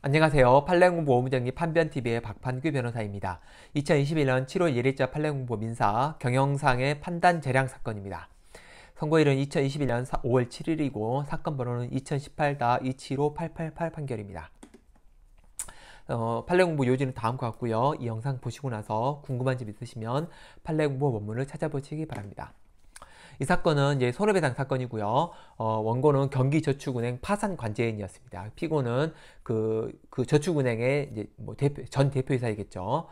안녕하세요. 판례공부 오무정리 판변TV의 박판규 변호사입니다. 2021년 7월 1일자 판례공부 민사 경영상의 판단 재량 사건입니다. 선고일은 2021년 5월 7일이고 사건 번호는 2018-275-888 판결입니다. 어, 판례공부 요지는 다음과 같고요. 이 영상 보시고 나서 궁금한 점 있으시면 판례공부 원문을 찾아보시기 바랍니다. 이 사건은 이제 손해배상 사건이고요. 어, 원고는 경기저축은행 파산 관제인이었습니다. 피고는 그, 그 저축은행의 이제 뭐 대표, 전 대표이사이겠죠.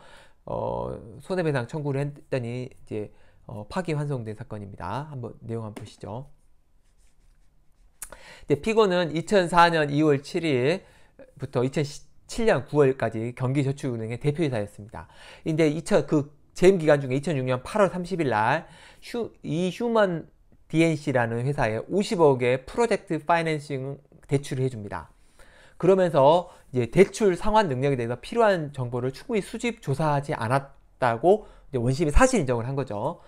어, 손해배상 청구를 했더니 이제 어, 파기환송된 사건입니다. 한번 내용 한번 보시죠. 네, 피고는 2004년 2월 7일부터 2010 7년 9월까지 경기저축은행의 대표이사였습니다. 근데 2000, 그 재임 기간 중에 2006년 8월 30일 날 이 휴먼 DNC라는 회사에 50억의 프로젝트 파이낸싱 대출을 해줍니다. 그러면서 이제 대출 상환 능력에 대해서 필요한 정보를 충분히 수집 조사하지 않았다고 원심이 사실 인정을 한 거죠.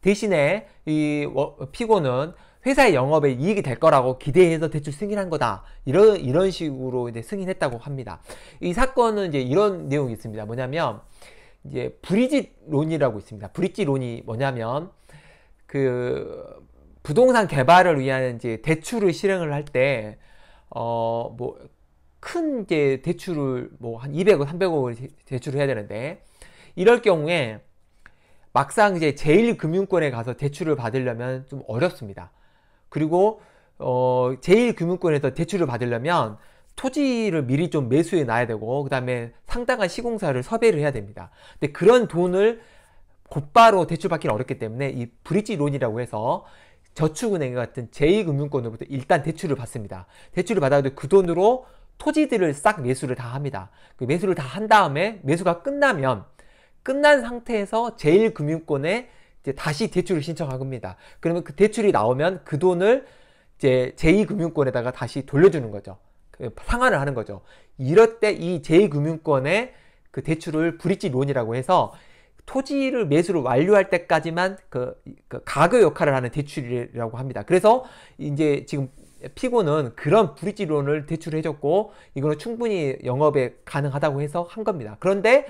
대신에 이 피고는 회사의 영업에 이익이 될 거라고 기대해서 대출 승인한 거다. 이런 이런 식으로 이제 승인했다고 합니다. 이 사건은 이제 이런 내용이 있습니다. 뭐냐면 이제 브리짓론이라고 있습니다. 브릿지론이 뭐냐면 그 부동산 개발을 위한 이제 대출을 실행을 할 때 어 뭐 큰 이제 대출을 뭐 한 200억, 300억을 대출을 해야 되는데 이럴 경우에 막상 이제 제1금융권에 가서 대출을 받으려면 좀 어렵습니다. 그리고 어 제1금융권에서 대출을 받으려면 토지를 미리 좀 매수해 놔야 되고 그 다음에 상당한 시공사를 섭외를 해야 됩니다. 근데 그런 돈을 곧바로 대출받기는 어렵기 때문에 이 브릿지 론이라고 해서 저축은행 같은 제2금융권으로부터 일단 대출을 받습니다. 대출을 받아도 그 돈으로 토지들을 싹 매수를 다 합니다. 그 매수를 다 한 다음에 매수가 끝나면 끝난 상태에서 제1금융권에 이제 다시 대출을 신청할겁니다 그러면 그 대출이 나오면 그 돈을 이제 제2금융권에다가 다시 돌려주는 거죠. 그 상환을 하는 거죠. 이럴 때 이 제2금융권의 그 대출을 브릿지 론이라고 해서 토지를 매수를 완료할 때까지만 그, 그 가격 역할을 하는 대출이라고 합니다. 그래서 이제 지금 피고는 그런 브릿지 론을 대출 해줬고 이거는 충분히 영업에 가능하다고 해서 한 겁니다. 그런데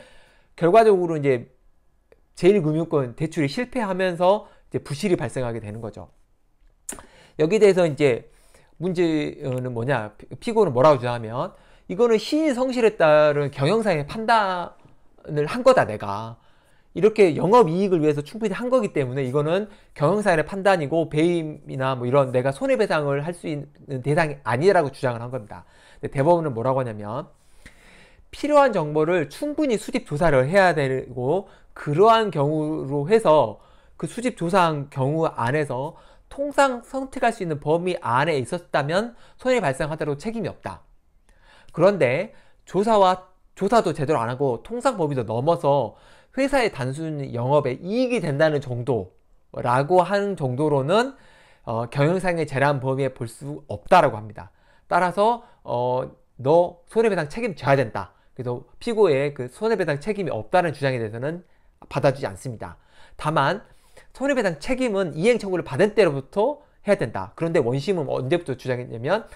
결과적으로 이제 제1금융권 대출이 실패하면서 이제 부실이 발생하게 되는 거죠. 여기 대해서 이제 문제는 뭐냐 피고는 뭐라고 주장하면 이거는 시인 성실에 따른 경영상의 판단을 한 거다 내가 이렇게 영업 이익을 위해서 충분히 한 거기 때문에 이거는 경영사의 판단이고 배임이나 뭐 이런 내가 손해배상을 할 수 있는 대상이 아니라고 주장을 한 겁니다. 대법원은 뭐라고 하냐면 필요한 정보를 충분히 수집 조사를 해야 되고 그러한 경우로 해서 그 수집 조사한 경우 안에서 통상 선택할 수 있는 범위 안에 있었다면 손해 발생 하더라도 책임이 없다. 그런데 조사와 조사도 제대로 안 하고 통상 범위도 넘어서 회사의 단순 영업에 이익이 된다는 정도라고 하는 정도로는 어, 경영상의 재량 범위에 볼 수 없다라고 합니다. 따라서 어, 너 손해배상 책임 져야 된다. 그래서 피고의 그 손해배상 책임이 없다는 주장에 대해서는 받아주지 않습니다. 다만 손해배상 책임은 이행 청구를 받은 때로부터 해야 된다. 그런데 원심은 언제부터 주장했냐면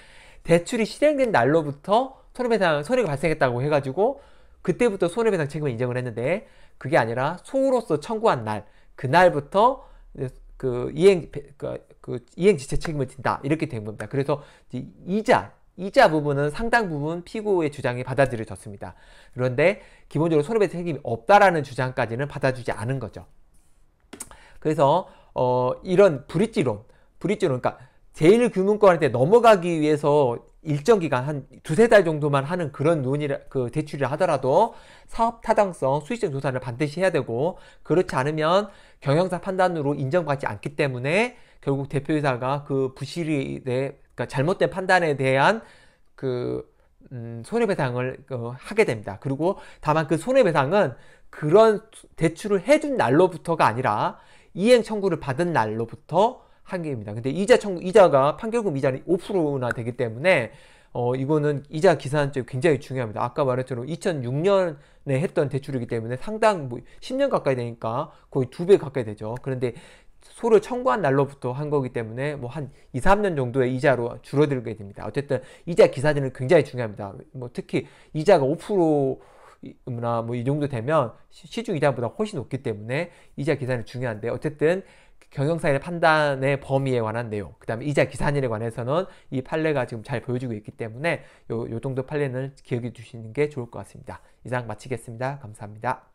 대출이 실행된 날로부터 손해배상 손해가 발생했다고 해가지고 그때부터 손해배상 책임을 인정을 했는데 그게 아니라 소로서 청구한 날 그날부터 그 이행 그, 그 이행 지체 책임을 진다 이렇게 된 겁니다. 그래서 이자 이자 부분은 상당 부분 피고의 주장이 받아들여졌습니다. 그런데 기본적으로 손해배상 책임이 없다라는 주장까지는 받아주지 않은 거죠. 그래서 어, 이런 브릿지론, 브릿지론, 그러니까 제일 금융권한테 넘어가기 위해서 일정 기간 한 두세 달 정도만 하는 그런 논의라, 그 대출을 하더라도 사업 타당성, 수익성 조사를 반드시 해야 되고 그렇지 않으면 경영상 판단으로 인정받지 않기 때문에 결국 대표이사가 그 부실에 대해 그러니까 잘못된 판단에 대한 그 음, 손해배상을 어, 하게 됩니다. 그리고 다만 그 손해배상은 그런 대출을 해준 날로부터가 아니라 이행 청구를 받은 날로부터 한개입니다. 근데 이자 청구, 이자가 판결금 이자는 5%나 되기 때문에 어, 이거는 이자 기산증 굉장히 중요합니다. 아까 말했처럼 2006년에 했던 대출이기 때문에 상당 뭐 10년 가까이 되니까 거의 두 배 가까이 되죠. 그런데 소를 청구한 날로부터 한 거기 때문에 뭐 한 2, 3년 정도의 이자로 줄어들게 됩니다. 어쨌든 이자 기사진은 굉장히 중요합니다. 뭐 특히 이자가 뭐나 뭐이 정도 되면 시중 이자보다 훨씬 높기 때문에 이자 기산이 중요한데 어쨌든 경영사의 판단의 범위에 관한 내용, 그 다음에 이자 기산일에 관해서는 이 판례가 지금 잘 보여주고 있기 때문에 요, 요 정도 판례는 기억해 주시는 게 좋을 것 같습니다. 이상 마치겠습니다. 감사합니다.